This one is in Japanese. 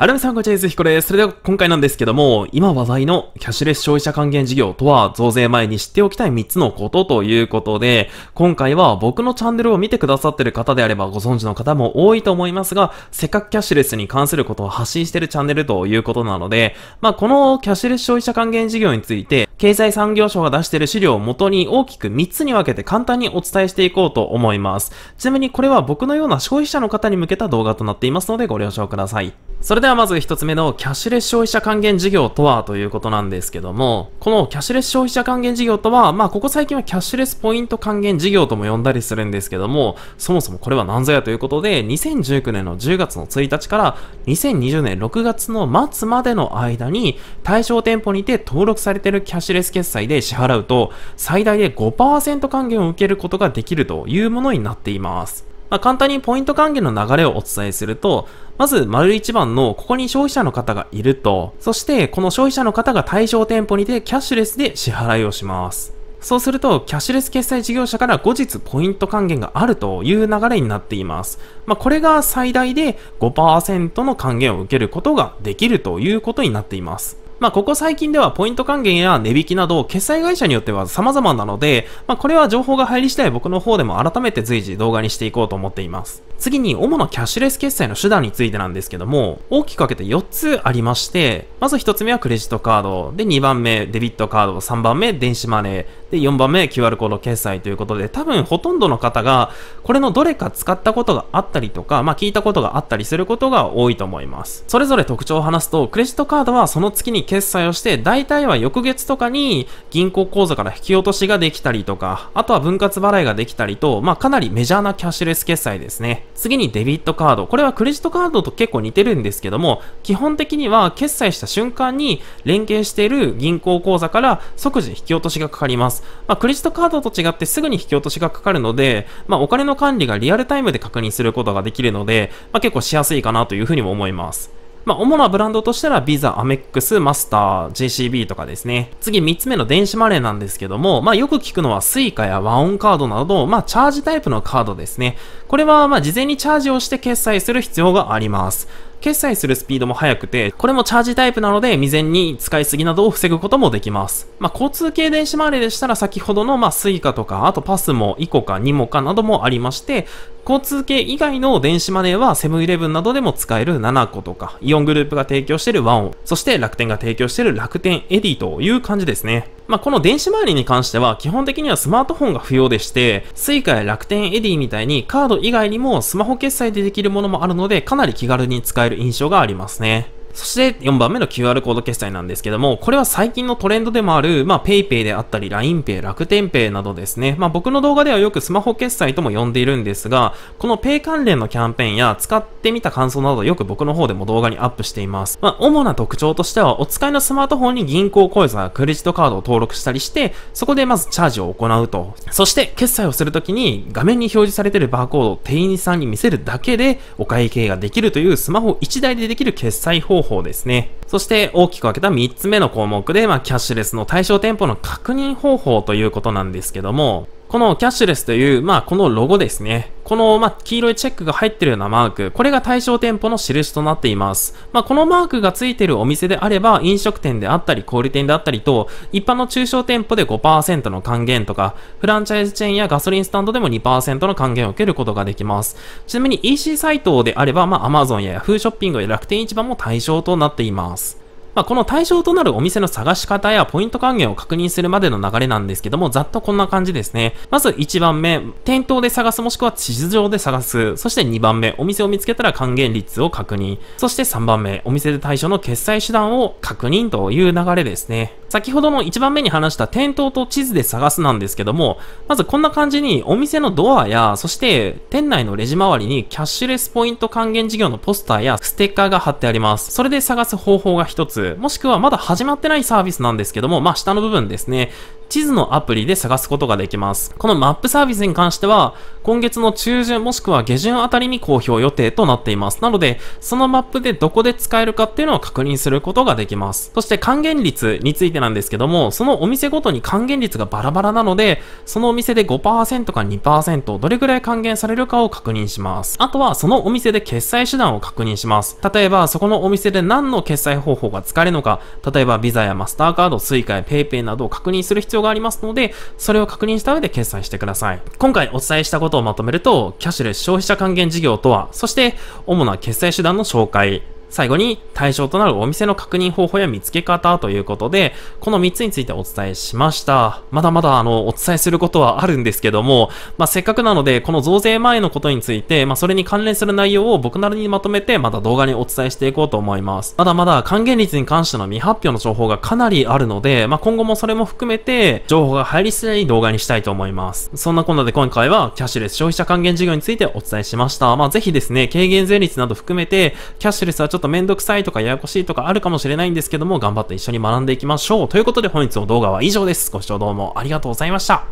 はるみさん、こちらです。ひこです。それでは今回なんですけども、今話題のキャッシュレス消費者還元事業とは、増税前に知っておきたい3つのことということで、今回は僕のチャンネルを見てくださってる方であればご存知の方も多いと思いますが、せっかくキャッシュレスに関することを発信してるチャンネルということなので、まあこのキャッシュレス消費者還元事業について、経済産業省が出している資料を元に大きく3つに分けて簡単にお伝えしていこうと思います。ちなみにこれは僕のような消費者の方に向けた動画となっていますのでご了承ください。それではまず1つ目のキャッシュレス消費者還元事業とはということなんですけども、このキャッシュレス消費者還元事業とは、まあここ最近はキャッシュレスポイント還元事業とも呼んだりするんですけども、そもそもこれは何ぞやということで、2019年の10月の1日から2020年6月の末までの間に対象店舗にて登録されているキャッシュシュレス決済で支払うと、最大で5%還元を受けることができるというものになっています。まあ、簡単にポイント還元の流れをお伝えすると、まず、丸一番の、ここに消費者の方がいると、そして、この消費者の方が対象店舗にてキャッシュレスで支払いをします。そうすると、キャッシュレス決済事業者から後日ポイント還元があるという流れになっています。まあ、これが最大で5%の還元を受けることができるということになっています。まあ、ここ最近ではポイント還元や値引きなど、決済会社によっては様々なので、まあ、これは情報が入り次第僕の方でも改めて随時動画にしていこうと思っています。次に、主なキャッシュレス決済の手段についてなんですけども、大きく分けて4つありまして、まず1つ目はクレジットカード、で、2番目、デビットカード、3番目、電子マネー、で、4番目、QR コード決済ということで、多分ほとんどの方が、これのどれか使ったことがあったりとか、まあ、聞いたことがあったりすることが多いと思います。それぞれ特徴を話すと、クレジットカードはその月に決済をして、大体は翌月とかに銀行口座から引き落としができたりとか、あとは分割払いができたりと、まあ、かなりメジャーなキャッシュレス決済ですね。次にデビットカード。これはクレジットカードと結構似てるんですけども、基本的には決済した瞬間に連携している銀行口座から即時引き落としがかかります。まあ、クレジットカードと違ってすぐに引き落としがかかるので、まあ、お金の管理がリアルタイムで確認することができるので、まあ、結構しやすいかなというふうにも思います。まあ、主なブランドとしては、ビザ、アメックス、マスター、JCB とかですね。次、3つ目の電子マネーなんですけども、まあ、よく聞くのは、スイカや和音カードなど、まあ、チャージタイプのカードですね。これは、まあ、事前にチャージをして決済する必要があります。決済するスピードも速くて、これもチャージタイプなので未然に使いすぎなどを防ぐこともできます。まあ、交通系電子マネーでしたら先ほどのまあ Suica とか、あとパスも m o か n もかなどもありまして、交通系以外の電子マネーはセブンイレブンなどでも使える7個とか、イオングループが提供しているワオン、そして楽天が提供している楽天エディという感じですね。まあ、この電子周りに関しては基本的にはスマートフォンが不要でして、Suica や楽天エディみたいにカード以外にもスマホ決済でできるものもあるのでかなり気軽に使える印象がありますね。そして4番目の QR コード決済なんですけども、これは最近のトレンドでもある、まあ PayPay であったり LINEPay、楽天 Pay などですね、まあ僕の動画ではよくスマホ決済とも呼んでいるんですが、この Pay 関連のキャンペーンや使ってみた感想などよく僕の方でも動画にアップしています。まあ主な特徴としては、お使いのスマートフォンに銀行口座、クレジットカードを登録したりして、そこでまずチャージを行うと。そして決済をするときに画面に表示されているバーコードを店員さんに見せるだけでお会計ができるというスマホ1台でできる決済方法方法ですね。そして大きく分けた3つ目の項目で、まあ、キャッシュレスの対象店舗の確認方法ということなんですけども、このキャッシュレスという、まあ、このロゴですね。この、まあ、黄色いチェックが入ってるようなマーク、これが対象店舗の印となっています。まあ、このマークがついてるお店であれば、飲食店であったり、小売店であったりと、一般の中小店舗で5%の還元とか、フランチャイズチェーンやガソリンスタンドでも2%の還元を受けることができます。ちなみに EC サイトであれば、まあ、Amazon や Yahoo ショッピングや楽天市場も対象となっています。まあ、この対象となるお店の探し方やポイント還元を確認するまでの流れなんですけども、ざっとこんな感じですね。まず1番目、店頭で探すもしくは地図上で探す。そして2番目、お店を見つけたら還元率を確認。そして3番目、お店で対象の決済手段を確認という流れですね。先ほどの1番目に話した店頭と地図で探すなんですけども、まずこんな感じにお店のドアや、そして店内のレジ周りにキャッシュレスポイント還元事業のポスターやステッカーが貼ってあります。それで探す方法が一つ。もしくはまだ始まってないサービスなんですけども、まあ、下の部分ですね、地図のアプリで探すことができます。このマップサービスに関しては、今月の中旬もしくは下旬あたりに公表予定となっています。なので、そのマップでどこで使えるかっていうのを確認することができます。そして還元率についてなんですけども、そのお店ごとに還元率がバラバラなので、そのお店で5%か2%、どれぐらい還元されるかを確認します。あとは、そのお店で決済手段を確認します。例えば、そこのお店で何の決済方法が使えるのか、例えば、ビザやマスターカード、スイカや paypay などを確認する必要要がありますので、それを確認した上で決済してください。今回お伝えしたことをまとめると、キャッシュレス消費者還元事業とは、そして主な決済手段の紹介、最後に対象となるお店の確認方法や見つけ方ということで、この3つについてお伝えしました。まだまだあの、お伝えすることはあるんですけども、まあ、せっかくなので、この増税前のことについて、まあ、それに関連する内容を僕なりにまとめて、また動画にお伝えしていこうと思います。まだまだ還元率に関しての未発表の情報がかなりあるので、まあ、今後もそれも含めて、情報が入り次第動画にしたいと思います。そんなこんなで今回は、キャッシュレス消費者還元事業についてお伝えしました。まあ、ぜひですね、軽減税率など含めて、キャッシュレスはちょっとょっとめんどくさいとかややこしいとかあるかもしれないんですけども、頑張って一緒に学んでいきましょう。ということで本日の動画は以上です。ご視聴どうもありがとうございました。